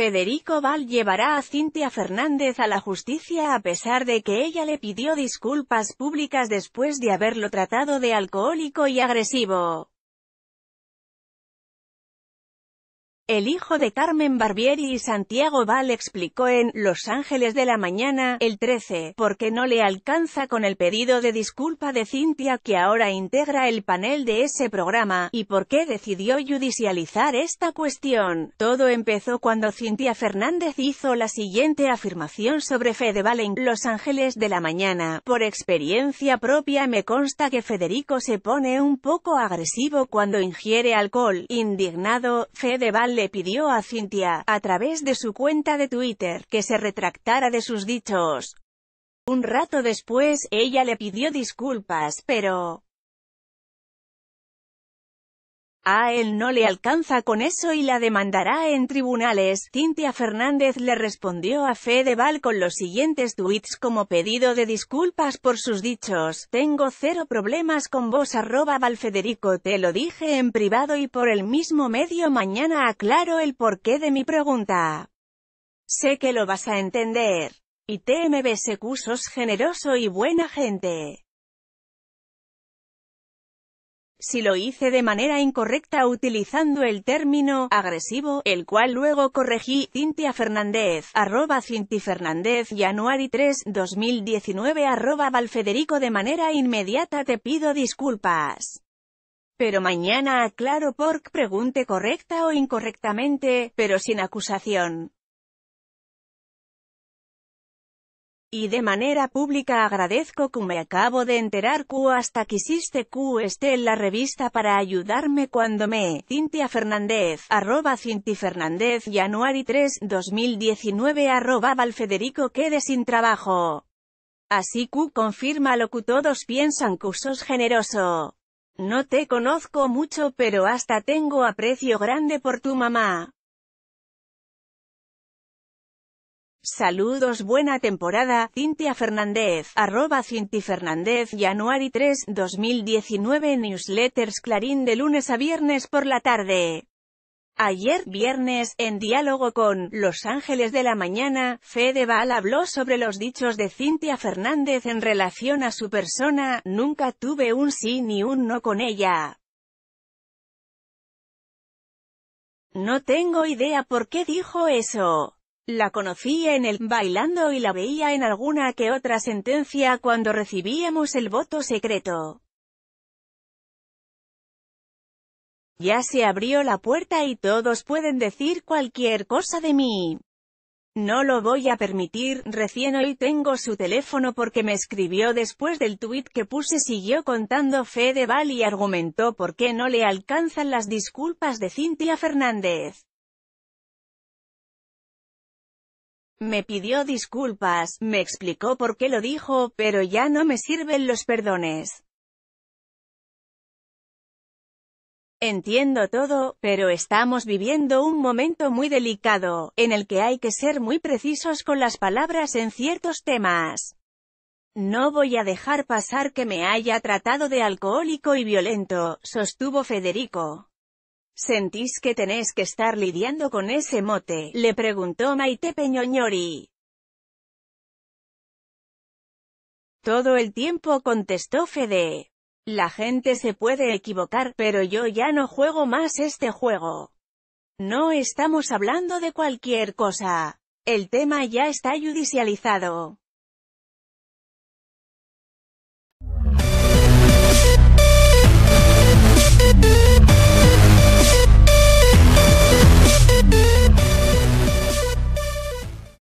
Federico Val llevará a Cintia Fernández a la justicia a pesar de que ella le pidió disculpas públicas después de haberlo tratado de alcohólico y agresivo. El hijo de Carmen Barbieri y Santiago Val explicó en Los Ángeles de la Mañana, el 13, por qué no le alcanza con el pedido de disculpa de Cintia, que ahora integra el panel de ese programa, y por qué decidió judicializar esta cuestión. Todo empezó cuando Cintia Fernández hizo la siguiente afirmación sobre Fedeval en Los Ángeles de la Mañana. Por experiencia propia me consta que Federico se pone un poco agresivo cuando ingiere alcohol. Indignado, Fede le le pidió a Cynthia, a través de su cuenta de Twitter, que se retractara de sus dichos. Un rato después, ella le pidió disculpas, pero a él no le alcanza con eso y la demandará en tribunales. Cintia Fernández le respondió a Fedeval con los siguientes tweets como pedido de disculpas por sus dichos. Tengo cero problemas con vos arroba Valfederico te lo dije en privado y por el mismo medio mañana aclaro el porqué de mi pregunta. Sé que lo vas a entender. Y TMBSQ sos generoso y buena gente si lo hice de manera incorrecta utilizando el término agresivo, el cual luego corregí, Cintia Fernández, arroba Cinti Fernández, January 3, 2019, arroba Valfederico de manera inmediata te pido disculpas. Pero mañana aclaro por pregunte correcta o incorrectamente, pero sin acusación. y de manera pública agradezco que me acabo de enterar que hasta quisiste que esté en la revista para ayudarme cuando me, Cintia Fernández, arroba Cinti Fernández, January 3, 2019, arroba Valfederico quede sin trabajo. Así que confirma lo que todos piensan que sos generoso. No te conozco mucho pero hasta tengo aprecio grande por tu mamá. Saludos buena temporada, Cintia Fernández, arroba Cinti Fernández, January 3, 2019 Newsletters Clarín de lunes a viernes por la tarde. Ayer, viernes, en diálogo con Los Ángeles de la Mañana, Fede Bal habló sobre los dichos de Cintia Fernández en relación a su persona, nunca tuve un sí ni un no con ella. No tengo idea por qué dijo eso. La conocí en el «Bailando» y la veía en alguna que otra sentencia cuando recibíamos el voto secreto. Ya se abrió la puerta y todos pueden decir cualquier cosa de mí. No lo voy a permitir, recién hoy tengo su teléfono porque me escribió después del tuit que puse siguió contando Val y argumentó por qué no le alcanzan las disculpas de Cintia Fernández. Me pidió disculpas, me explicó por qué lo dijo, pero ya no me sirven los perdones. Entiendo todo, pero estamos viviendo un momento muy delicado, en el que hay que ser muy precisos con las palabras en ciertos temas. No voy a dejar pasar que me haya tratado de alcohólico y violento, sostuvo Federico. ¿Sentís que tenés que estar lidiando con ese mote? Le preguntó Maite Peñoñori. Todo el tiempo contestó Fede. La gente se puede equivocar, pero yo ya no juego más este juego. No estamos hablando de cualquier cosa. El tema ya está judicializado.